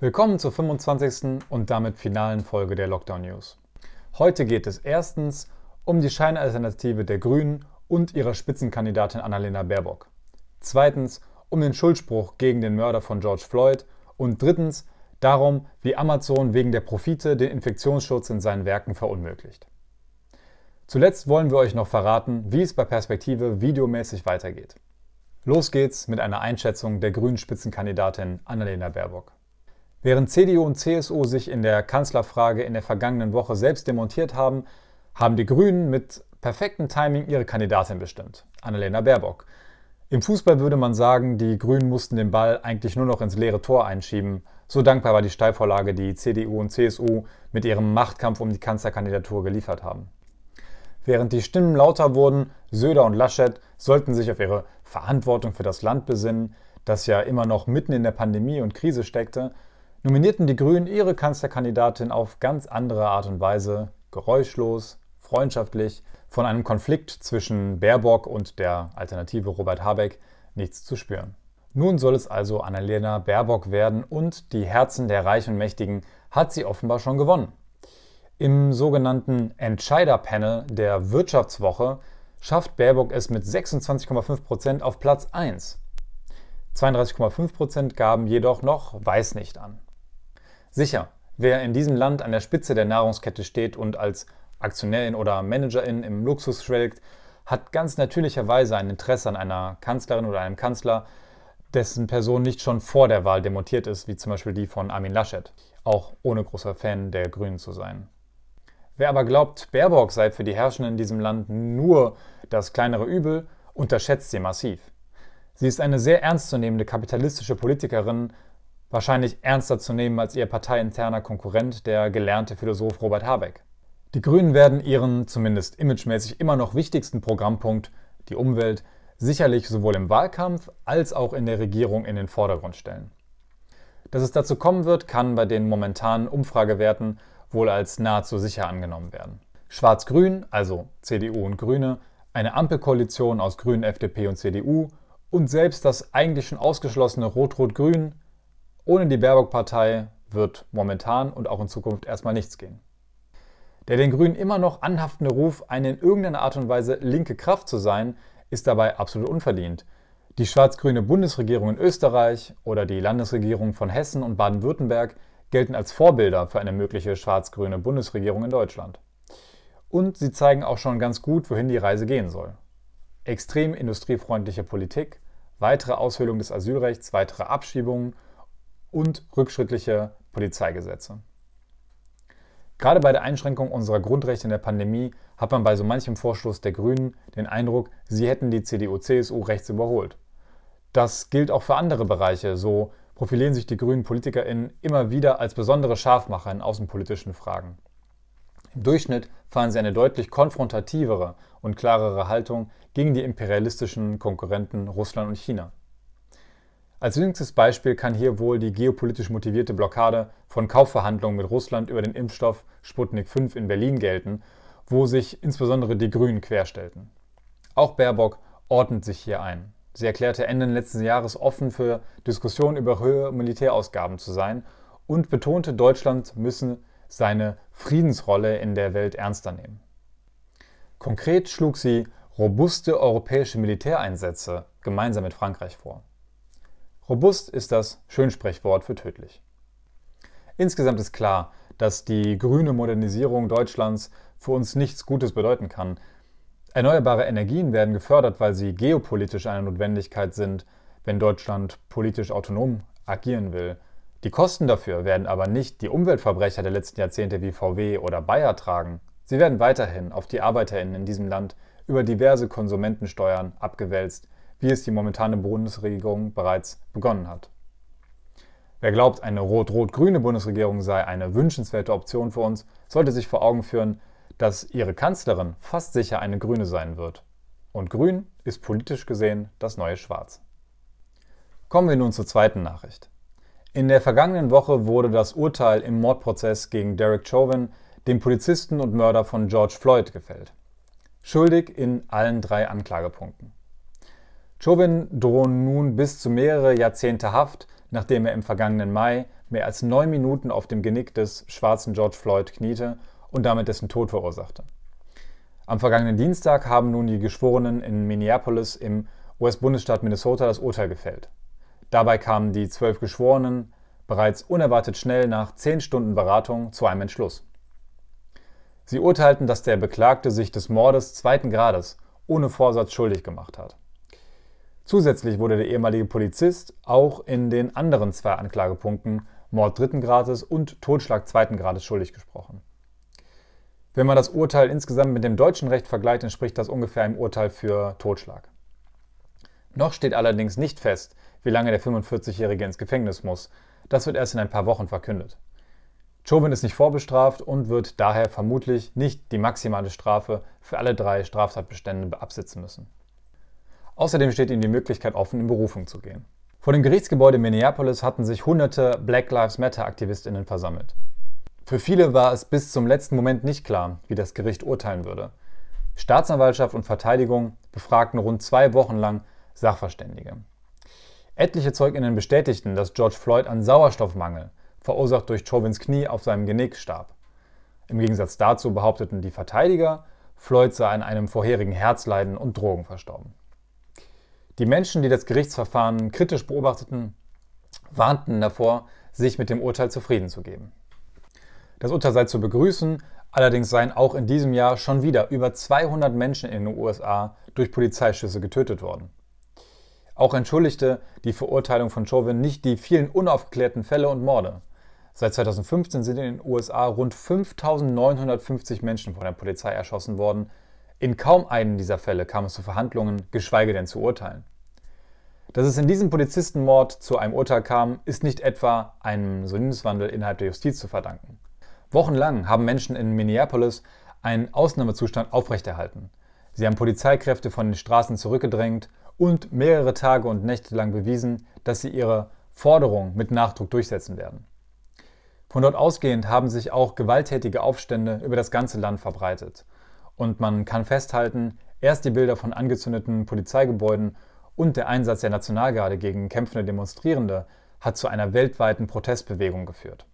Willkommen zur 25. und damit finalen Folge der Lockdown News. Heute geht es erstens um die Scheinalternative der Grünen und ihrer Spitzenkandidatin Annalena Baerbock. Zweitens um den Schuldspruch gegen den Mörder von George Floyd. Und drittens darum, wie Amazon wegen der Profite den Infektionsschutz in seinen Werken verunmöglicht. Zuletzt wollen wir euch noch verraten, wie es bei Perspektive videomäßig weitergeht. Los geht's mit einer Einschätzung der grünen Spitzenkandidatin Annalena Baerbock. Während CDU und CSU sich in der Kanzlerfrage in der vergangenen Woche selbst demontiert haben, haben die Grünen mit perfektem Timing ihre Kandidatin bestimmt, Annalena Baerbock. Im Fußball würde man sagen, die Grünen mussten den Ball eigentlich nur noch ins leere Tor einschieben. So dankbar war die Steilvorlage, die CDU und CSU mit ihrem Machtkampf um die Kanzlerkandidatur geliefert haben. Während die Stimmen lauter wurden, Söder und Laschet sollten sich auf ihre Verantwortung für das Land besinnen, das ja immer noch mitten in der Pandemie und Krise steckte, nominierten die Grünen ihre Kanzlerkandidatin auf ganz andere Art und Weise, geräuschlos, freundschaftlich, von einem Konflikt zwischen Baerbock und der Alternative Robert Habeck nichts zu spüren. Nun soll es also Annalena Baerbock werden und die Herzen der Reichen und Mächtigen hat sie offenbar schon gewonnen. Im sogenannten Entscheider-Panel der Wirtschaftswoche schafft Baerbock es mit 26,5% Prozent auf Platz 1. 32,5% Prozent gaben jedoch noch Weiß nicht an. Sicher, wer in diesem Land an der Spitze der Nahrungskette steht und als Aktionärin oder Managerin im Luxus schwelgt, hat ganz natürlicherweise ein Interesse an einer Kanzlerin oder einem Kanzler, dessen Person nicht schon vor der Wahl demontiert ist, wie zum Beispiel die von Armin Laschet, auch ohne großer Fan der Grünen zu sein. Wer aber glaubt, Baerbock sei für die Herrschenden in diesem Land nur das kleinere Übel, unterschätzt sie massiv. Sie ist eine sehr ernstzunehmende kapitalistische Politikerin wahrscheinlich ernster zu nehmen als ihr parteiinterner Konkurrent, der gelernte Philosoph Robert Habeck. Die Grünen werden ihren, zumindest imagemäßig, immer noch wichtigsten Programmpunkt, die Umwelt, sicherlich sowohl im Wahlkampf als auch in der Regierung in den Vordergrund stellen. Dass es dazu kommen wird, kann bei den momentanen Umfragewerten wohl als nahezu sicher angenommen werden. Schwarz-Grün, also CDU und Grüne, eine Ampelkoalition aus Grünen, FDP und CDU und selbst das eigentlich schon ausgeschlossene Rot-Rot-Grün ohne die Baerbock-Partei wird momentan und auch in Zukunft erstmal nichts gehen. Der den Grünen immer noch anhaftende Ruf, eine in irgendeiner Art und Weise linke Kraft zu sein, ist dabei absolut unverdient. Die schwarz-grüne Bundesregierung in Österreich oder die Landesregierung von Hessen und Baden-Württemberg gelten als Vorbilder für eine mögliche schwarz-grüne Bundesregierung in Deutschland. Und sie zeigen auch schon ganz gut, wohin die Reise gehen soll. Extrem industriefreundliche Politik, weitere Aushöhlung des Asylrechts, weitere Abschiebungen und rückschrittliche Polizeigesetze. Gerade bei der Einschränkung unserer Grundrechte in der Pandemie hat man bei so manchem Vorstoß der Grünen den Eindruck, sie hätten die CDU-CSU rechts überholt. Das gilt auch für andere Bereiche, so profilieren sich die grünen PolitikerInnen immer wieder als besondere Scharfmacher in außenpolitischen Fragen. Im Durchschnitt fahren sie eine deutlich konfrontativere und klarere Haltung gegen die imperialistischen Konkurrenten Russland und China. Als jüngstes Beispiel kann hier wohl die geopolitisch motivierte Blockade von Kaufverhandlungen mit Russland über den Impfstoff Sputnik 5 in Berlin gelten, wo sich insbesondere die Grünen querstellten. Auch Baerbock ordnet sich hier ein. Sie erklärte Ende letzten Jahres offen für Diskussionen über höhere Militärausgaben zu sein und betonte, Deutschland müsse seine Friedensrolle in der Welt ernster nehmen. Konkret schlug sie robuste europäische Militäreinsätze gemeinsam mit Frankreich vor. Robust ist das Schönsprechwort für tödlich. Insgesamt ist klar, dass die grüne Modernisierung Deutschlands für uns nichts Gutes bedeuten kann. Erneuerbare Energien werden gefördert, weil sie geopolitisch eine Notwendigkeit sind, wenn Deutschland politisch autonom agieren will. Die Kosten dafür werden aber nicht die Umweltverbrecher der letzten Jahrzehnte wie VW oder Bayer tragen. Sie werden weiterhin auf die Arbeiterinnen in diesem Land über diverse Konsumentensteuern abgewälzt, wie es die momentane Bundesregierung bereits begonnen hat. Wer glaubt, eine rot-rot-grüne Bundesregierung sei eine wünschenswerte Option für uns, sollte sich vor Augen führen, dass ihre Kanzlerin fast sicher eine Grüne sein wird. Und Grün ist politisch gesehen das neue Schwarz. Kommen wir nun zur zweiten Nachricht. In der vergangenen Woche wurde das Urteil im Mordprozess gegen Derek Chauvin, dem Polizisten und Mörder von George Floyd, gefällt. Schuldig in allen drei Anklagepunkten. Chauvin drohen nun bis zu mehrere Jahrzehnte Haft, nachdem er im vergangenen Mai mehr als neun Minuten auf dem Genick des schwarzen George Floyd kniete und damit dessen Tod verursachte. Am vergangenen Dienstag haben nun die Geschworenen in Minneapolis im US-Bundesstaat Minnesota das Urteil gefällt. Dabei kamen die zwölf Geschworenen bereits unerwartet schnell nach zehn Stunden Beratung zu einem Entschluss. Sie urteilten, dass der Beklagte sich des Mordes zweiten Grades ohne Vorsatz schuldig gemacht hat. Zusätzlich wurde der ehemalige Polizist auch in den anderen zwei Anklagepunkten Mord dritten Grades und Totschlag zweiten Grades schuldig gesprochen. Wenn man das Urteil insgesamt mit dem deutschen Recht vergleicht, entspricht das ungefähr einem Urteil für Totschlag. Noch steht allerdings nicht fest, wie lange der 45-Jährige ins Gefängnis muss. Das wird erst in ein paar Wochen verkündet. Chauvin ist nicht vorbestraft und wird daher vermutlich nicht die maximale Strafe für alle drei Straftatbestände beabsitzen müssen. Außerdem steht ihnen die Möglichkeit offen, in Berufung zu gehen. Vor dem Gerichtsgebäude Minneapolis hatten sich hunderte Black Lives Matter-Aktivistinnen versammelt. Für viele war es bis zum letzten Moment nicht klar, wie das Gericht urteilen würde. Staatsanwaltschaft und Verteidigung befragten rund zwei Wochen lang Sachverständige. Etliche Zeuginnen bestätigten, dass George Floyd an Sauerstoffmangel, verursacht durch Chauvins Knie, auf seinem Genick starb. Im Gegensatz dazu behaupteten die Verteidiger, Floyd sei an einem vorherigen Herzleiden und Drogen verstorben. Die Menschen, die das Gerichtsverfahren kritisch beobachteten, warnten davor, sich mit dem Urteil zufrieden zu geben. Das Urteil sei zu begrüßen, allerdings seien auch in diesem Jahr schon wieder über 200 Menschen in den USA durch Polizeischüsse getötet worden. Auch entschuldigte die Verurteilung von Chauvin nicht die vielen unaufgeklärten Fälle und Morde. Seit 2015 sind in den USA rund 5950 Menschen von der Polizei erschossen worden, in kaum einem dieser Fälle kam es zu Verhandlungen, geschweige denn zu Urteilen. Dass es in diesem Polizistenmord zu einem Urteil kam, ist nicht etwa einem Sinneswandel innerhalb der Justiz zu verdanken. Wochenlang haben Menschen in Minneapolis einen Ausnahmezustand aufrechterhalten. Sie haben Polizeikräfte von den Straßen zurückgedrängt und mehrere Tage und Nächte lang bewiesen, dass sie ihre Forderungen mit Nachdruck durchsetzen werden. Von dort ausgehend haben sich auch gewalttätige Aufstände über das ganze Land verbreitet und man kann festhalten, erst die Bilder von angezündeten Polizeigebäuden und der Einsatz der Nationalgarde gegen kämpfende Demonstrierende hat zu einer weltweiten Protestbewegung geführt.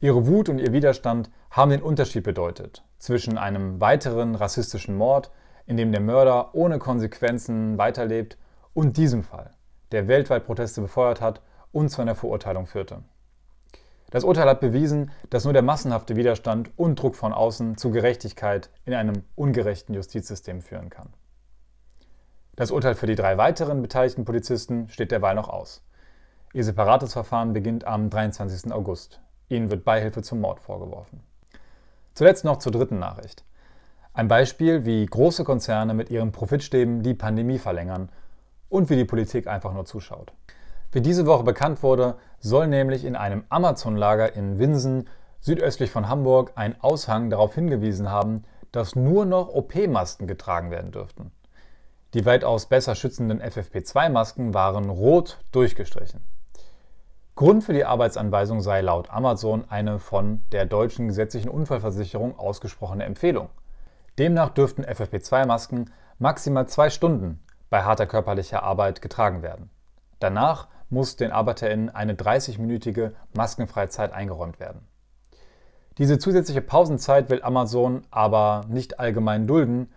Ihre Wut und ihr Widerstand haben den Unterschied bedeutet zwischen einem weiteren rassistischen Mord, in dem der Mörder ohne Konsequenzen weiterlebt, und diesem Fall, der weltweit Proteste befeuert hat und zu einer Verurteilung führte. Das Urteil hat bewiesen, dass nur der massenhafte Widerstand und Druck von außen zu Gerechtigkeit in einem ungerechten Justizsystem führen kann. Das Urteil für die drei weiteren beteiligten Polizisten steht derweil noch aus. Ihr separates Verfahren beginnt am 23. August. Ihnen wird Beihilfe zum Mord vorgeworfen. Zuletzt noch zur dritten Nachricht. Ein Beispiel, wie große Konzerne mit ihren Profitstäben die Pandemie verlängern und wie die Politik einfach nur zuschaut. Wie diese Woche bekannt wurde, soll nämlich in einem Amazon-Lager in Winsen, südöstlich von Hamburg, ein Aushang darauf hingewiesen haben, dass nur noch OP-Masken getragen werden dürften. Die weitaus besser schützenden FFP2-Masken waren rot durchgestrichen. Grund für die Arbeitsanweisung sei laut Amazon eine von der deutschen gesetzlichen Unfallversicherung ausgesprochene Empfehlung. Demnach dürften FFP2-Masken maximal zwei Stunden bei harter körperlicher Arbeit getragen werden. Danach muss den ArbeiterInnen eine 30-minütige Maskenfreizeit eingeräumt werden. Diese zusätzliche Pausenzeit will Amazon aber nicht allgemein dulden,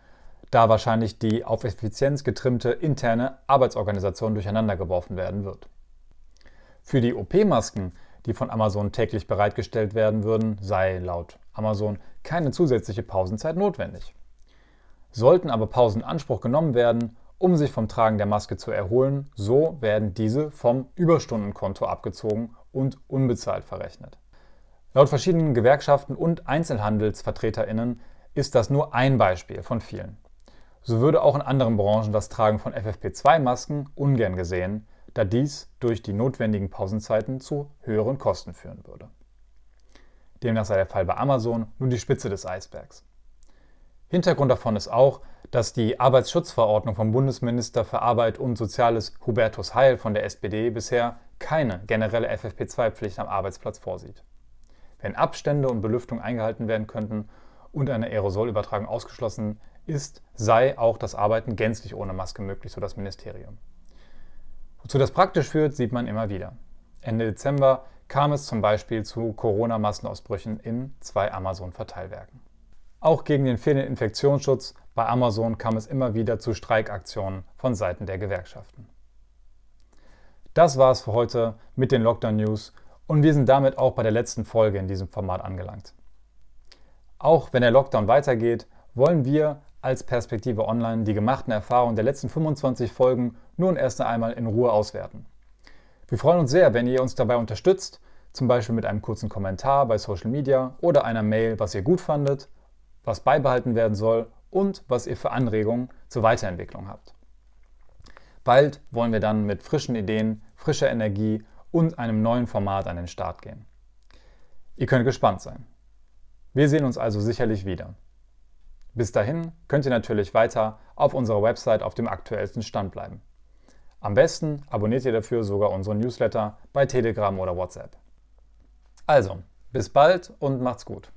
da wahrscheinlich die auf Effizienz getrimmte interne Arbeitsorganisation durcheinandergeworfen werden wird. Für die OP-Masken, die von Amazon täglich bereitgestellt werden würden, sei laut Amazon keine zusätzliche Pausenzeit notwendig. Sollten aber Pausen in Anspruch genommen werden, um sich vom Tragen der Maske zu erholen, so werden diese vom Überstundenkonto abgezogen und unbezahlt verrechnet. Laut verschiedenen Gewerkschaften und Einzelhandelsvertreterinnen ist das nur ein Beispiel von vielen. So würde auch in anderen Branchen das Tragen von FFP2-Masken ungern gesehen, da dies durch die notwendigen Pausenzeiten zu höheren Kosten führen würde. Demnach sei der Fall bei Amazon nur die Spitze des Eisbergs. Hintergrund davon ist auch, dass die Arbeitsschutzverordnung vom Bundesminister für Arbeit und Soziales Hubertus Heil von der SPD bisher keine generelle FFP2-Pflicht am Arbeitsplatz vorsieht. Wenn Abstände und Belüftung eingehalten werden könnten und eine Aerosolübertragung ausgeschlossen ist, sei auch das Arbeiten gänzlich ohne Maske möglich, so das Ministerium. Wozu das praktisch führt, sieht man immer wieder. Ende Dezember kam es zum Beispiel zu Corona-Massenausbrüchen in zwei Amazon-Verteilwerken. Auch gegen den fehlenden Infektionsschutz bei Amazon kam es immer wieder zu Streikaktionen von Seiten der Gewerkschaften. Das war es für heute mit den Lockdown News und wir sind damit auch bei der letzten Folge in diesem Format angelangt. Auch wenn der Lockdown weitergeht, wollen wir als Perspektive Online die gemachten Erfahrungen der letzten 25 Folgen nun erst einmal in Ruhe auswerten. Wir freuen uns sehr, wenn ihr uns dabei unterstützt, zum Beispiel mit einem kurzen Kommentar bei Social Media oder einer Mail, was ihr gut fandet was beibehalten werden soll und was ihr für Anregungen zur Weiterentwicklung habt. Bald wollen wir dann mit frischen Ideen, frischer Energie und einem neuen Format an den Start gehen. Ihr könnt gespannt sein. Wir sehen uns also sicherlich wieder. Bis dahin könnt ihr natürlich weiter auf unserer Website auf dem aktuellsten Stand bleiben. Am besten abonniert ihr dafür sogar unseren Newsletter bei Telegram oder WhatsApp. Also, bis bald und macht's gut.